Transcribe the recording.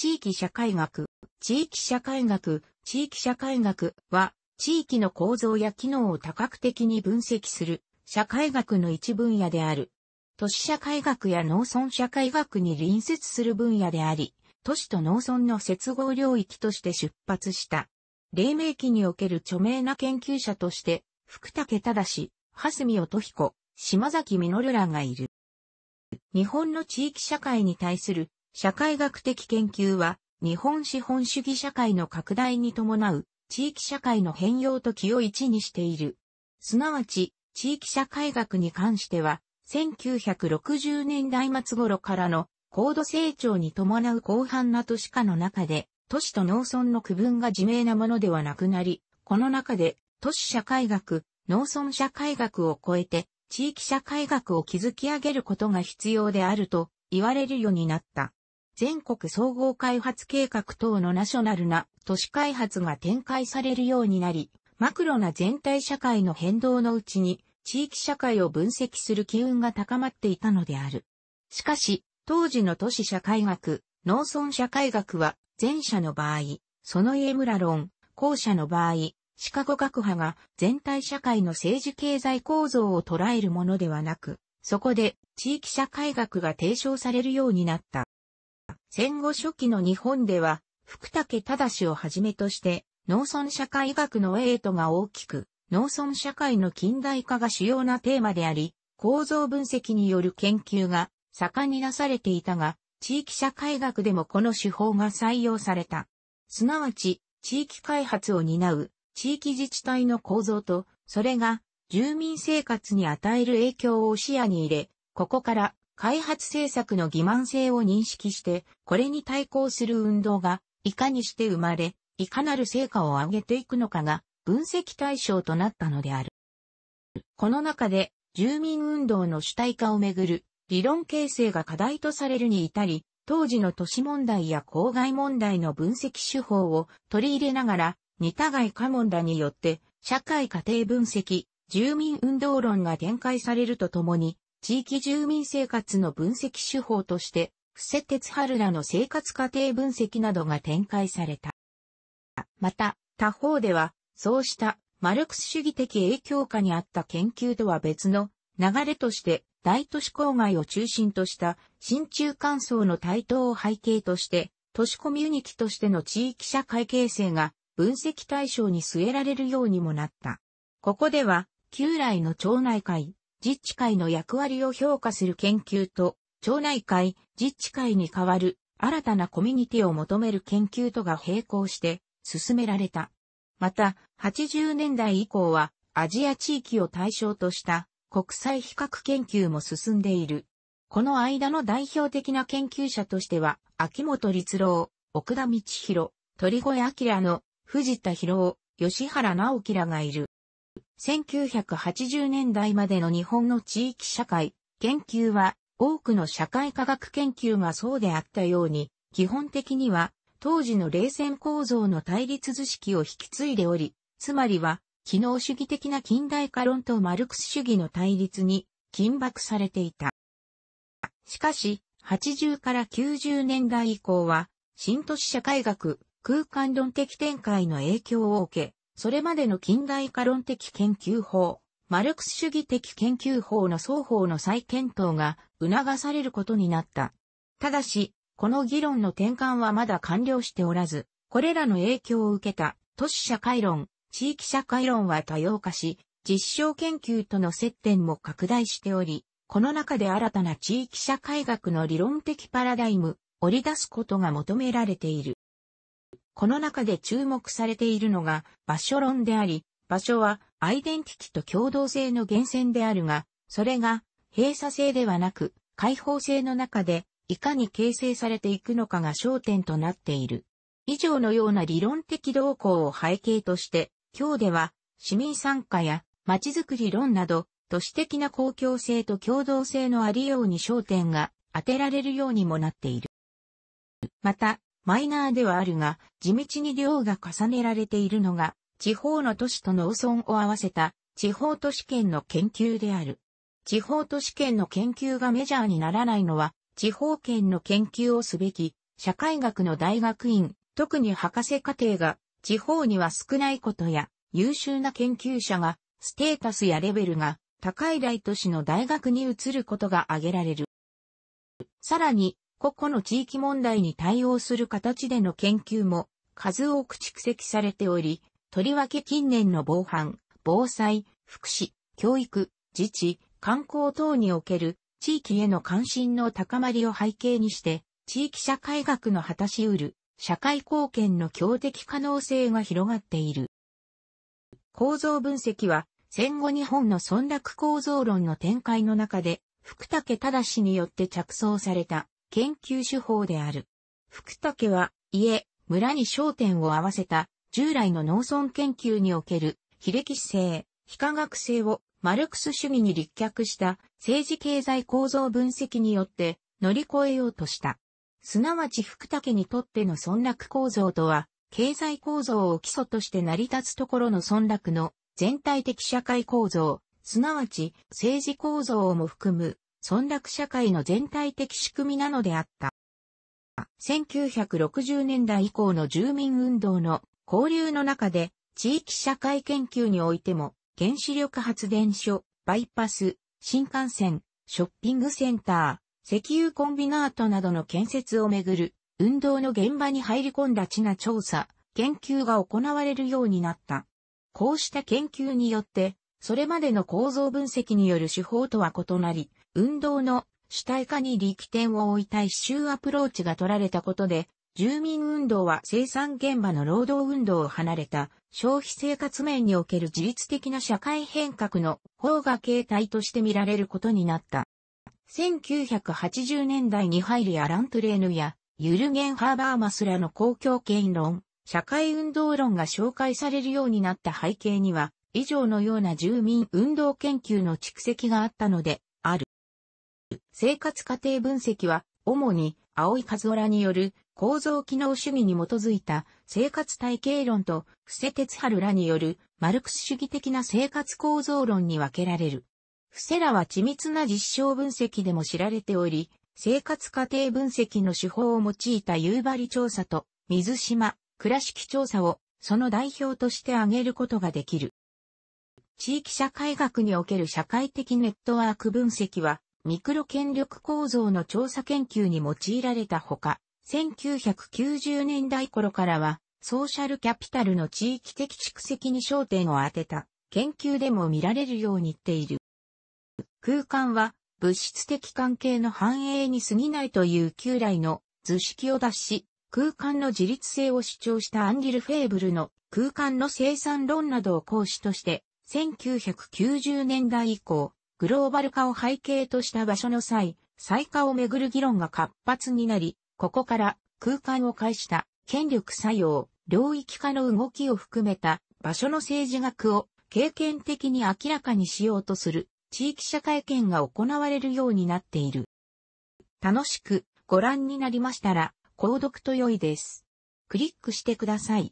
地域社会学。地域社会学、地域社会学は、地域の構造や機能を多角的に分析する、社会学の一分野である。都市社会学や農村社会学に隣接する分野であり、都市と農村の接合領域として出発した。黎明期における著名な研究者として、福武忠、蓮見乙彦、島崎実らがいる。日本の地域社会に対する社会学的研究は、日本資本主義社会の拡大に伴う、地域社会の変容と気を一にしている。すなわち、地域社会学に関しては、1960年代末頃からの高度成長に伴う広範な都市化の中で、都市と農村の区分が自明なものではなくなり、この中で都市社会学、農村社会学を超えて地域社会学を築き上げることが必要であると言われるようになった。全国総合開発計画等のナショナルな都市開発が展開されるようになり、マクロな全体社会の変動のうちに地域社会を分析する機運が高まっていたのである。しかし、当時の都市社会学、農村社会学は、前者の場合、その家村論、後者の場合、シカゴ学派が全体社会の政治経済構造を捉えるものではなく、そこで地域社会学が提唱されるようになった。戦後初期の日本では、福武忠をはじめとして、農村社会学のエイトが大きく、農村社会の近代化が主要なテーマであり、構造分析による研究が盛んになされていたが、地域社会学でもこの手法が採用された。すなわち、地域開発を担う地域自治体の構造と、それが住民生活に与える影響を視野に入れ、ここから開発政策の欺瞞性を認識して、これに対抗する運動が、いかにして生まれ、いかなる成果を上げていくのかが、分析対象となったのである。この中で、住民運動の主体化をめぐる、理論形成が課題とされるに至り、当時の都市問題や郊外問題の分析手法を取り入れながら、似たがいか問題によって、社会家庭分析、住民運動論が展開されるとともに、地域住民生活の分析手法として、布施哲春らの生活過程分析などが展開された。また、他方では、そうしたマルクス主義的影響下にあった研究とは別の流れとして、大都市郊外を中心とした新中間層の台頭を背景として、都市コミュニティとしての地域社会形成が分析対象に据えられるようにもなった。ここでは、旧来の町内会、自治会の役割を評価する研究と、町内会、自治会に代わる新たなコミュニティを求める研究とが並行して進められた。また、80年代以降はアジア地域を対象とした国際比較研究も進んでいる。この間の代表的な研究者としては、秋元律郎、奥田道弘、鳥越明の藤田博夫、吉原直樹らがいる。1980年代までの日本の地域社会、研究は、多くの社会科学研究がそうであったように、基本的には、当時の冷戦構造の対立図式を引き継いでおり、つまりは、機能主義的な近代化論とマルクス主義の対立に緊縛されていた。しかし、80から90年代以降は、新都市社会学、空間論的展開の影響を受け、それまでの近代化論的研究法、マルクス主義的研究法の双方の再検討が促されることになった。ただし、この議論の転換はまだ完了しておらず、これらの影響を受けた都市社会論、地域社会論は多様化し、実証研究との接点も拡大しており、この中で新たな地域社会学の理論的パラダイム、織り出すことが求められている。この中で注目されているのが場所論であり、場所はアイデンティティと共同性の源泉であるが、それが閉鎖性ではなく開放性の中でいかに形成されていくのかが焦点となっている。以上のような理論的動向を背景として、今日では市民参加や街づくり論など都市的な公共性と共同性のありように焦点が当てられるようにもなっている。また、マイナーではあるが、地道に量が重ねられているのが、地方の都市と農村を合わせた地方都市圏の研究である。地方都市圏の研究がメジャーにならないのは、地方圏の研究をすべき、社会学の大学院、特に博士課程が、地方には少ないことや、優秀な研究者が、ステータスやレベルが、高い大都市の大学に移ることが挙げられる。さらに、個々の地域問題に対応する形での研究も数多く蓄積されており、とりわけ近年の防犯、防災、福祉、教育、自治、観光等における地域への関心の高まりを背景にして、地域社会学の果たし得る社会貢献の強敵可能性が広がっている。構造分析は戦後日本の村落構造論の展開の中で福武正によって着想された研究手法である。福武は、家、村に焦点を合わせた、従来の農村研究における、非歴史性、非科学性を、マルクス主義に立脚した政治経済構造分析によって乗り越えようとした。すなわち福武にとっての村落構造とは、経済構造を基礎として成り立つところの村落の全体的社会構造、すなわち政治構造をも含む村落社会の全体的仕組みなのであった。1960年代以降の住民運動の交流の中で、地域社会研究においても、原子力発電所、バイパス、新幹線、ショッピングセンター、石油コンビナートなどの建設をめぐる運動の現場に入り込んだ地な調査、研究が行われるようになった。こうした研究によってそれまでの構造分析による手法とは異なり、運動の主体化に力点を置いた一周アプローチが取られたことで、住民運動は生産現場の労働運動を離れた消費生活面における自律的な社会変革の方が形態として見られることになった。1980年代に入りアラン・トゥレーヌやユルゲン・ハーバーマスらの公共権論、社会運動論が紹介されるようになった背景には、以上のような住民運動研究の蓄積があったので、ある。生活過程分析は、主に、青井和夫による構造機能主義に基づいた生活体系論と、布施哲春らによるマルクス主義的な生活構造論に分けられる。布施らは緻密な実証分析でも知られており、生活過程分析の手法を用いた夕張調査と、水島、倉敷調査をその代表として挙げることができる。地域社会学における社会的ネットワーク分析は、ミクロ権力構造の調査研究に用いられたほか、1990年代頃からは、ソーシャルキャピタルの地域的蓄積に焦点を当てた研究でも見られるようにっている。空間は物質的関係の繁栄に過ぎないという旧来の図式を脱し、空間の自律性を主張したアンギル・フェーブルの空間の生産論などを講師として1990年代以降、グローバル化を背景とした場所の際、再化をめぐる議論が活発になり、ここから空間を介した権力作用、領域化の動きを含めた場所の政治学を経験的に明らかにしようとする地域社会権が行われるようになっている。楽しくご覧になりましたら、購読と良いです。クリックしてください。